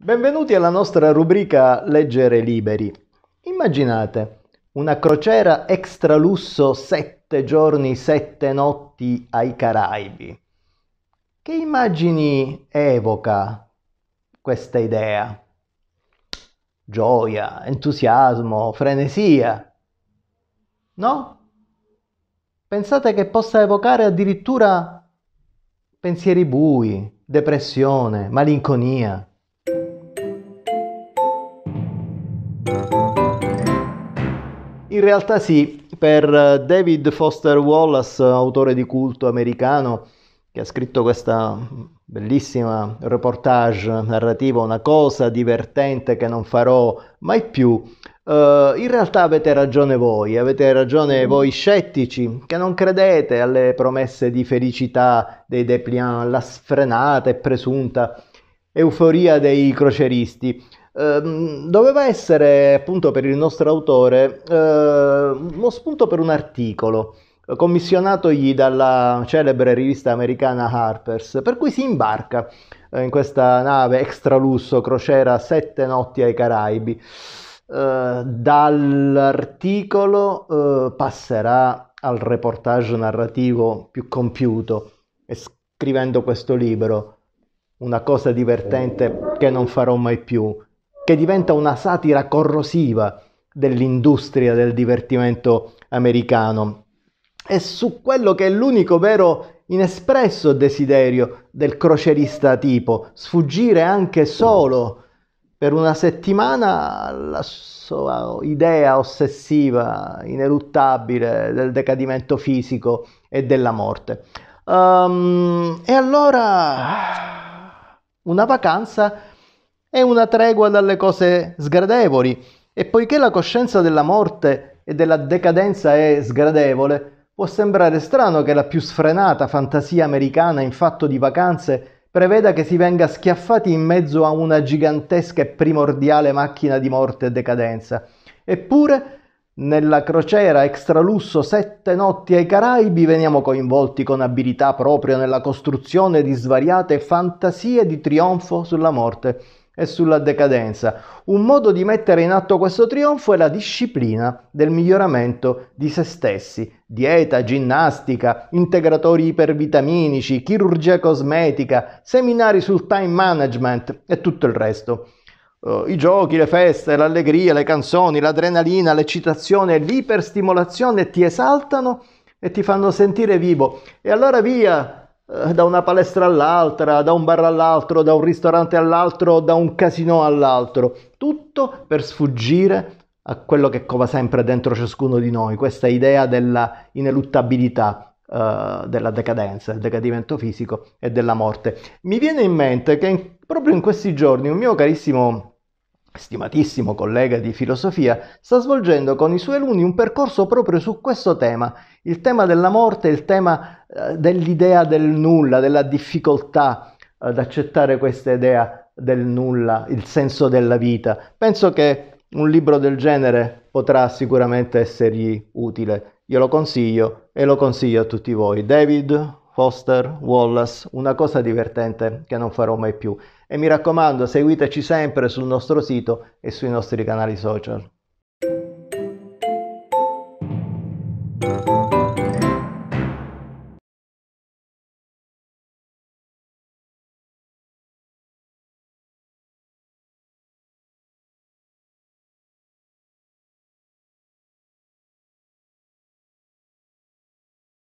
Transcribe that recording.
Benvenuti alla nostra rubrica Leggere Liberi. Immaginate una crociera extra lusso 7 giorni, 7 notti ai Caraibi. Che immagini evoca questa idea? Gioia, entusiasmo, frenesia. No? Pensate che possa evocare addirittura pensieri bui, depressione, malinconia. In realtà sì, per David Foster Wallace, autore di culto americano, che ha scritto questa bellissima reportage narrativa, una cosa divertente che non farò mai più, Uh, in realtà avete ragione voi, avete ragione mm. voi scettici che non credete alle promesse di felicità dei Depliant, alla sfrenata e presunta euforia dei croceristi. Ehm, doveva essere appunto per il nostro autore uno ehm, spunto per un articolo eh, commissionatogli dalla celebre rivista americana Harper's, per cui si imbarca eh, in questa nave extra lusso, crociera Sette notti ai Caraibi. Eh, dall'articolo passerà al reportage narrativo più compiuto e scrivendo questo libro, una cosa divertente che non farò mai più, che diventa una satira corrosiva dell'industria del divertimento americano e su quello che è l'unico vero inespresso desiderio del crocerista tipo, sfuggire anche solo per una settimana alla sua idea ossessiva, ineluttabile del decadimento fisico e della morte. Um, e allora una vacanza è una tregua dalle cose sgradevoli e poiché la coscienza della morte e della decadenza è sgradevole, può sembrare strano che la più sfrenata fantasia americana in fatto di vacanze preveda che si venga schiaffati in mezzo a una gigantesca e primordiale macchina di morte e decadenza. Eppure, nella crociera extralusso Sette notti ai Caraibi veniamo coinvolti con abilità proprio nella costruzione di svariate fantasie di trionfo sulla morte, e sulla decadenza. Un modo di mettere in atto questo trionfo è la disciplina del miglioramento di se stessi. Dieta, ginnastica, integratori ipervitaminici, chirurgia cosmetica, seminari sul time management e tutto il resto. Eh, I giochi, le feste, l'allegria, le canzoni, l'adrenalina, l'eccitazione, l'iperstimolazione ti esaltano e ti fanno sentire vivo. E allora via, eh, da una palestra all'altra, da un bar all'altro, da un ristorante all'altro, da un casino all'altro. Tutto per sfuggire a quello che cova sempre dentro ciascuno di noi, questa idea della ineluttabilità, eh, della decadenza, del decadimento fisico e della morte. Mi viene in mente che in, proprio in questi giorni un mio carissimo stimatissimo collega di filosofia, sta svolgendo con i suoi alunni un percorso proprio su questo tema, il tema della morte, il tema eh, dell'idea del nulla, della difficoltà eh, ad accettare questa idea del nulla, il senso della vita. Penso che un libro del genere potrà sicuramente essergli utile. Io lo consiglio e lo consiglio a tutti voi. David Foster, Wallace, una cosa divertente che non farò mai più. E mi raccomando, seguiteci sempre sul nostro sito e sui nostri canali social.